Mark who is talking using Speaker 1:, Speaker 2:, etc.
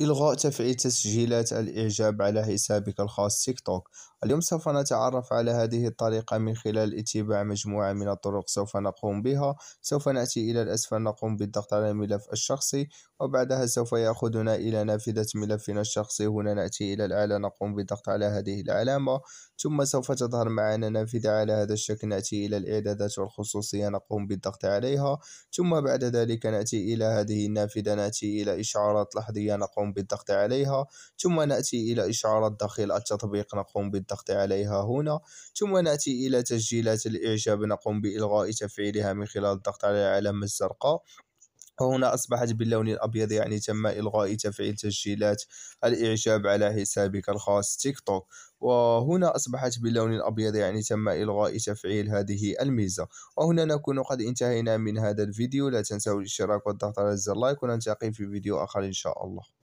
Speaker 1: إلغاء تفعيل تسجيلات الإعجاب على حسابك الخاص تيك توك اليوم سوف نتعرف على هذه الطريقة من خلال اتباع مجموعة من الطرق سوف نقوم بها سوف نأتي إلى الأسفل نقوم بالضغط على الملف الشخصي وبعدها سوف يأخذنا إلى نافذة ملفنا الشخصي هنا نأتي إلى الأعلى نقوم بالضغط على هذه العلامة ثم سوف تظهر معنا نافذة على هذا الشكل نأتي إلى الإعدادات والخصوصية نقوم بالضغط عليها ثم بعد ذلك نأتي إلى هذه النافذة نأتي إلى إشعارات لحظية نقوم نقوم بالضغط عليها ثم نأتي إلى إشعارات داخل التطبيق نقوم بالضغط عليها هنا ثم نأتي إلى تسجيلات الإعجاب نقوم بإلغاء تفعيلها من خلال الضغط على العلامة الزرقاء وهنا أصبحت باللون الأبيض يعني تم إلغاء تفعيل تسجيلات الإعجاب على حسابك الخاص تيك توك وهنا أصبحت باللون الأبيض يعني تم إلغاء تفعيل هذه الميزة وهنا نكون قد انتهينا من هذا الفيديو لا تنسوا الاشتراك والضغط على زر لايك ونلتقي في فيديو آخر إن شاء الله